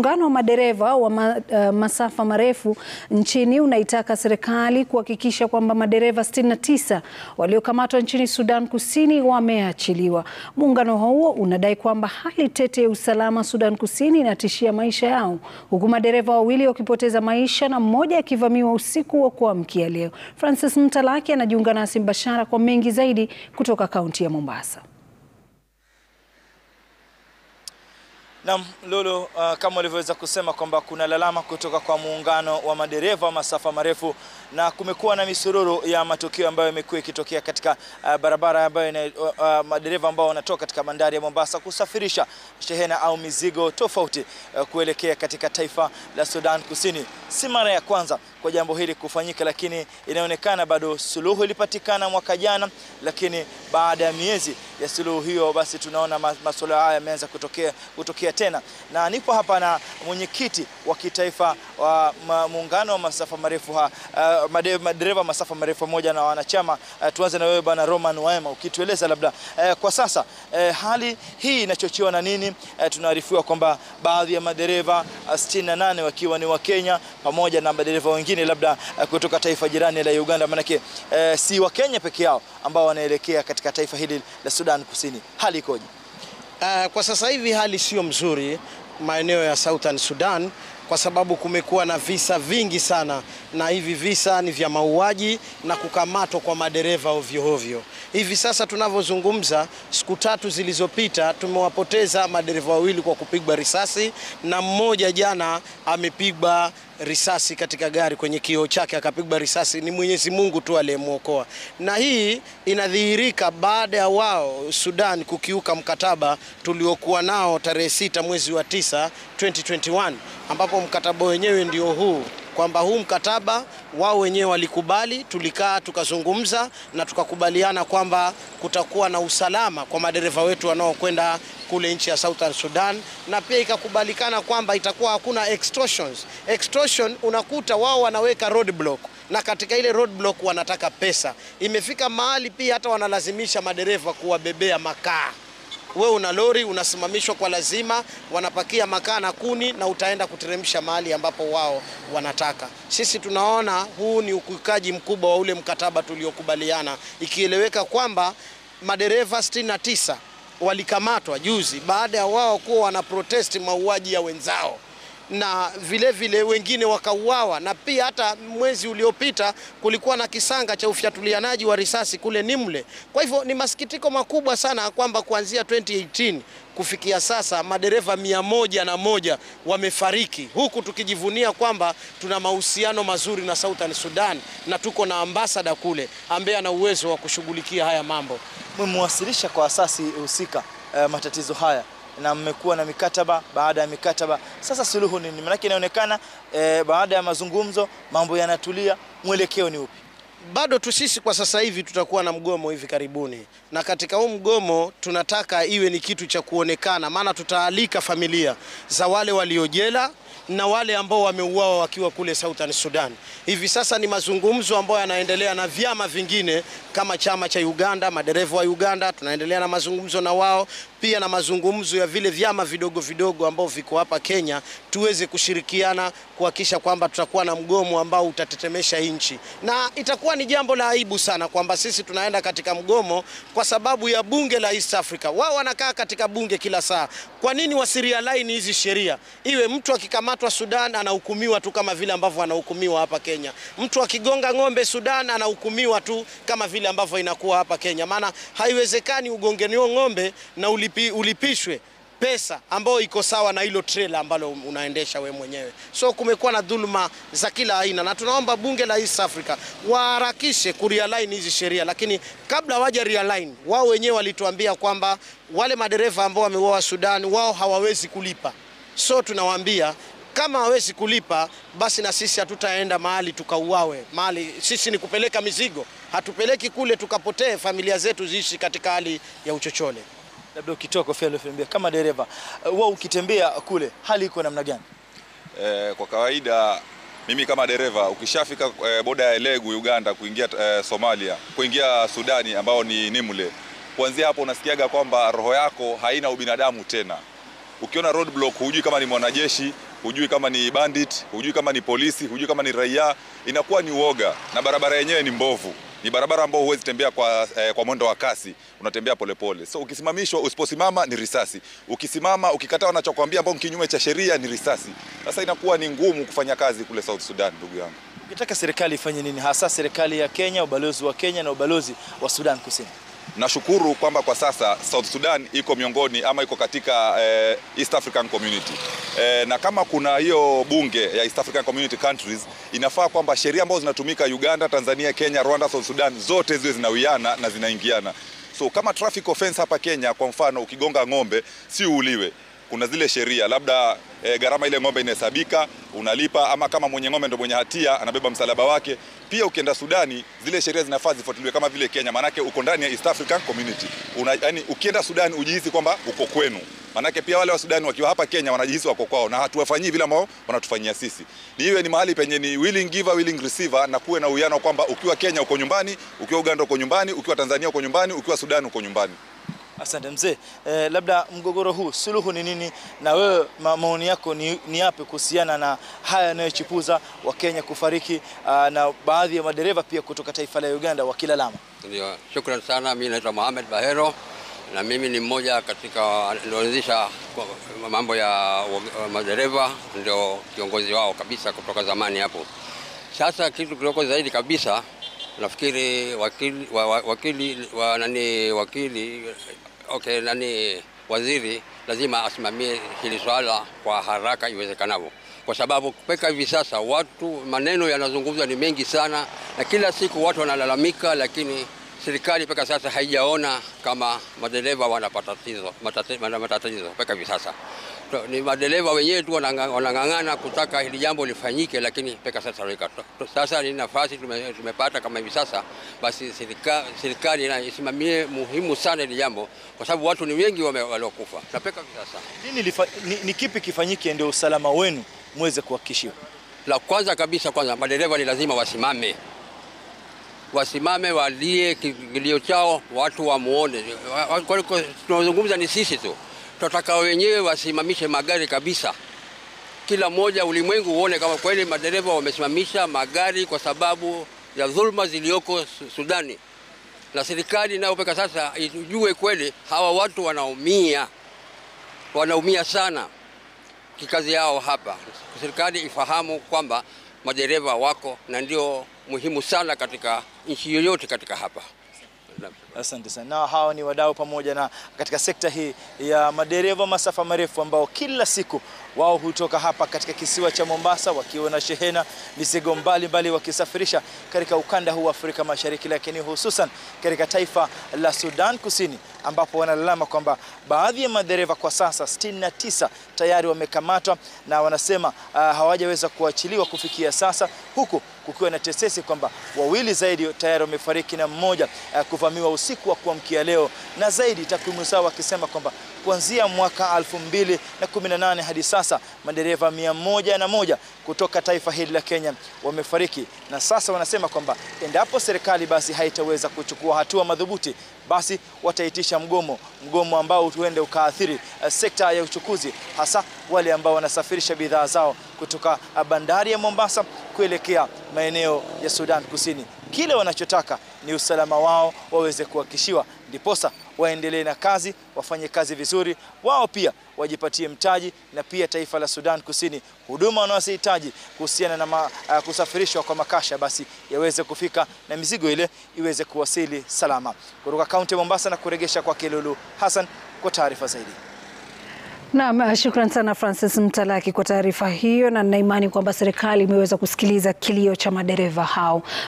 Muungano wa madereva wa ma, uh, masafa marefu nchini unaitaka serikali kuhakikisha kwamba madereva 69 waliokamatwa nchini Sudan Kusini wameachiliwa. Muungano huo unadai kwamba hali tete ya usalama Sudan Kusini inatishia maisha yao, huku madereva wawili wakipoteza maisha na mmoja akivamiwa usiku wa kuamkia leo. Francis Mtalaki anajiunga nasi mbashara kwa mengi zaidi kutoka kaunti ya Mombasa. Naam, Lulu, uh, kama ulivyoweza kusema kwamba kuna lalama kutoka kwa muungano wa madereva wa masafa marefu na kumekuwa na misururu ya matukio ambayo yamekuwa ikitokea katika uh, barabara ambayo uh, uh, madereva ambao wanatoka katika bandari ya Mombasa kusafirisha shehena au mizigo tofauti uh, kuelekea katika taifa la Sudan Kusini. Si mara ya kwanza kwa jambo hili kufanyika, lakini inaonekana bado suluhu ilipatikana mwaka jana, lakini baada ya miezi ya suluhu hiyo, basi tunaona masuala haya yameanza kutokea, kutokea tena, na nipo hapa na mwenyekiti wa kitaifa wa muungano wa masafa marefu ha, uh, madereva masafa marefu moja na wanachama uh, tuanze na wewe bwana Roman Waema, ukitueleza labda uh, kwa sasa uh, hali hii inachochewa na nini? Uh, tunaarifiwa kwamba baadhi ya madereva 68 uh, wakiwa ni wa Kenya pamoja na madereva wengine labda uh, kutoka taifa jirani la Uganda, manake uh, si wa Kenya peke yao ambao wanaelekea katika katika taifa hili la Sudan Kusini, hali ikoje? Uh, kwa sasa hivi hali siyo mzuri maeneo ya Southern Sudan kwa sababu kumekuwa na visa vingi sana, na hivi visa ni vya mauaji na kukamatwa kwa madereva ovyo ovyo. Hivi sasa tunavyozungumza, siku tatu zilizopita tumewapoteza madereva wawili kwa kupigwa risasi, na mmoja jana amepigwa risasi katika gari kwenye kioo chake akapigwa risasi. Ni Mwenyezi Mungu tu aliyemwokoa, na hii inadhihirika baada ya wao Sudan kukiuka mkataba tuliokuwa nao tarehe sita mwezi wa tisa 2021 ambapo mkataba wenyewe ndio huu kwamba huu mkataba wao wenyewe walikubali, tulikaa tukazungumza na tukakubaliana kwamba kutakuwa na usalama kwa madereva wetu wanaokwenda kule nchi ya Southern Sudan, na pia ikakubalikana kwamba itakuwa hakuna extortions. Extortion unakuta wao wanaweka roadblock na katika ile roadblock wanataka pesa. Imefika mahali pia hata wanalazimisha madereva kuwabebea makaa we una lori unasimamishwa kwa lazima, wanapakia makaa na kuni na utaenda kuteremsha mahali ambapo wao wanataka. Sisi tunaona huu ni ukiukaji mkubwa wa ule mkataba tuliokubaliana, ikieleweka kwamba madereva 69 walikamatwa juzi baada ya wao kuwa wana protest mauaji ya wenzao na vilevile vile wengine wakauawa. Na pia hata mwezi uliopita kulikuwa na kisanga cha ufyatulianaji wa risasi kule Nimle. Kwa hivyo ni masikitiko makubwa sana kwamba kuanzia 2018 kufikia sasa madereva mia moja na moja wamefariki, huku tukijivunia kwamba tuna mahusiano mazuri na Southern Sudan na tuko na ambasada kule ambaye ana uwezo wa kushughulikia haya mambo. Mmewasilisha kwa asasi husika eh, matatizo haya na mmekuwa na mikataba baada ya mikataba. Sasa suluhu nini? Maanake inaonekana e, baada ya mazungumzo mambo yanatulia. Mwelekeo ni upi? Bado tu sisi kwa sasa hivi tutakuwa na mgomo hivi karibuni, na katika huu mgomo tunataka iwe ni kitu cha kuonekana, maana tutaalika familia za wale waliojela na wale ambao wameuawa wakiwa kule Southern Sudan. Hivi sasa ni mazungumzo ambayo yanaendelea na vyama vingine kama chama cha Uganda, madereva wa Uganda, tunaendelea na mazungumzo na wao pia na mazungumzo ya vile vyama vidogo vidogo ambao viko hapa Kenya, tuweze kushirikiana kuhakikisha kwamba tutakuwa na mgomo ambao utatetemesha nchi, na itakuwa ni jambo la aibu sana kwamba sisi tunaenda katika mgomo kwa sababu ya bunge la East Africa. Wao wanakaa katika bunge kila saa, kwa nini wasirealign hizi sheria? Iwe mtu akikamatwa Sudan anahukumiwa tu kama vile ambavyo anahukumiwa hapa Kenya, mtu akigonga ng'ombe Sudan anahukumiwa tu kama vile ambavyo inakuwa hapa Kenya, maana haiwezekani ugongenio ng'ombe na uli ulipi, ulipishwe pesa ambayo iko sawa na hilo trela ambalo unaendesha we mwenyewe. So kumekuwa na dhuluma za kila aina, na tunaomba bunge la East Africa waharakishe kurealign hizi sheria, lakini kabla waja realign, wao wenyewe walituambia kwamba wale madereva ambao wameuawa Sudan wao hawawezi kulipa. So tunawaambia kama hawezi kulipa basi na sisi hatutaenda mahali tukauawe. Mahali sisi ni kupeleka mizigo, hatupeleki kule tukapotee, familia zetu ziishi katika hali ya uchochole. Labda ukitoa kofia uliyofembea kama dereva, uh, wewe ukitembea kule hali iko namna gani? Eh, kwa kawaida mimi kama dereva ukishafika eh, boda ya Legu Uganda kuingia eh, Somalia kuingia Sudani ambao ni Nimule, kuanzia hapo unasikiaga kwamba roho yako haina ubinadamu tena. Ukiona roadblock hujui kama ni mwanajeshi, hujui kama ni bandit, hujui kama ni polisi, hujui kama ni raia, inakuwa ni uoga na barabara yenyewe ni mbovu ni barabara ambao huwezi tembea kwa, eh, kwa mwendo wa kasi, unatembea polepole. So ukisimamishwa, usiposimama ni risasi, ukisimama, ukikataa wanachokwambia ambao kinyume cha sheria ni risasi. Sasa inakuwa ni ngumu kufanya kazi kule South Sudan, ndugu yangu. Ukitaka serikali ifanye nini, hasa serikali ya Kenya, ubalozi wa Kenya na ubalozi wa Sudan Kusini? nashukuru kwamba kwa sasa South Sudan iko miongoni ama iko katika eh, East African Community eh, na kama kuna hiyo bunge ya East African Community Countries, inafaa kwamba sheria ambazo zinatumika Uganda, Tanzania, Kenya, Rwanda, South Sudan zote ziwe zinawiana na zinaingiana. So kama traffic offense hapa Kenya, kwa mfano, ukigonga ng'ombe si uuliwe kuna zile sheria labda e, gharama ile ng'ombe inahesabika unalipa, ama kama mwenye ng'ombe ndo mwenye hatia anabeba msalaba wake. Pia ukienda Sudani zile sheria zinafaa zifuatiliwe kama vile Kenya, maanake uko ndani ya East African Community. Una, yani, ukienda Sudani ujihisi kwamba uko kwenu, Manake pia wale wa Sudani wakiwa hapa Kenya wanajihisi wako kwao na hatuwafanyii vile ambao wanatufanyia sisi. Ni iwe ni mahali penye ni willing giver, willing receiver, na kuwe na uwiano kwamba ukiwa Kenya uko nyumbani, ukiwa Uganda uko nyumbani, ukiwa Tanzania uko nyumbani, ukiwa Sudani uko nyumbani. Asante mzee. Eh, labda mgogoro huu suluhu ni nini, na wewe maoni yako ni, ni yapi kuhusiana na haya yanayochipuza wa kenya kufariki aa, ah, na baadhi ya madereva pia kutoka taifa la Uganda wakilalama? Ndio, shukrani sana. Mimi naitwa Mohamed Bahero na mimi ni mmoja katika walioanzisha mambo ya madereva, ndio kiongozi wao kabisa kutoka zamani hapo. Sasa kitu kilioko zaidi kabisa nafikiri wakili wa, wa, wakili wa, nani wakili Okay, nani waziri lazima asimamie hili swala kwa haraka iwezekanavyo, kwa sababu mpaka hivi sasa watu, maneno yanazungumzwa ni mengi sana, na kila siku watu wanalalamika, lakini serikali mpaka sasa haijaona kama madereva wana matatizo mpaka hivi sasa. Ni madereva wenyewe tu wanang'ang'ana kutaka hili jambo lifanyike, lakini mpaka sasa sasa ni nafasi tumepata kama hivi sasa, basi serikali na isimamie muhimu sana hili jambo, kwa sababu watu ni wengi waliokufa na mpaka hivi sasa. Nini lifa, ni, ni kipi kifanyike ndio usalama wenu muweze kuhakikishiwa? La kwanza kabisa, kwanza madereva ni lazima wasimame wasimame walie kilio chao, watu wamuone. Tunazungumza ni sisi tu, tutataka wenyewe wasimamishe magari kabisa, kila mmoja, ulimwengu uone kama kweli madereva wamesimamisha magari kwa sababu ya dhulma ziliyoko Sudani, na serikali inayopeka sasa ijue kweli hawa watu wanaumia, wanaumia sana kikazi yao hapa. Serikali ifahamu kwamba madereva wako na ndio muhimu sana katika nchi yoyote katika hapa. Asante sana. Na hao ni wadau pamoja na katika sekta hii ya madereva masafa marefu ambao kila siku wao hutoka hapa katika kisiwa cha Mombasa wakiwa na shehena mizigo mbalimbali wakisafirisha katika ukanda huu wa Afrika Mashariki, lakini hususan katika taifa la Sudan Kusini ambapo wanalalama kwamba baadhi ya madereva kwa sasa 69 tayari wamekamatwa na wanasema uh, hawajaweza kuachiliwa kufikia sasa, huku kukiwa na tetesi kwamba wawili zaidi tayari wamefariki na mmoja uh, kuvamiwa usiku wa kuamkia leo, na zaidi takwimu zao wakisema kwamba kuanzia mwaka 2018 hadi sasa madereva mia moja na moja kutoka taifa hili la Kenya wamefariki, na sasa wanasema kwamba endapo serikali basi haitaweza kuchukua hatua madhubuti, basi wataitisha mgomo, mgomo ambao huende ukaathiri eh, sekta ya uchukuzi, hasa wale ambao wanasafirisha bidhaa zao kutoka eh, bandari ya Mombasa kuelekea maeneo ya Sudan Kusini. Kile wanachotaka ni usalama wao waweze kuhakishiwa, ndiposa waendelee na kazi, wafanye kazi vizuri, wao pia wajipatie mtaji, na pia taifa la Sudan Kusini huduma wanazohitaji kuhusiana na ma, uh, kusafirishwa kwa makasha basi yaweze kufika na mizigo ile iweze kuwasili salama. Kutoka kaunti ya Mombasa na kuregesha kwa Kelulu Hassan kwa taarifa zaidi. Naam, uh, shukran sana Francis Mtalaki kwa taarifa hiyo, na ninaimani kwamba serikali imeweza kusikiliza kilio cha madereva hao.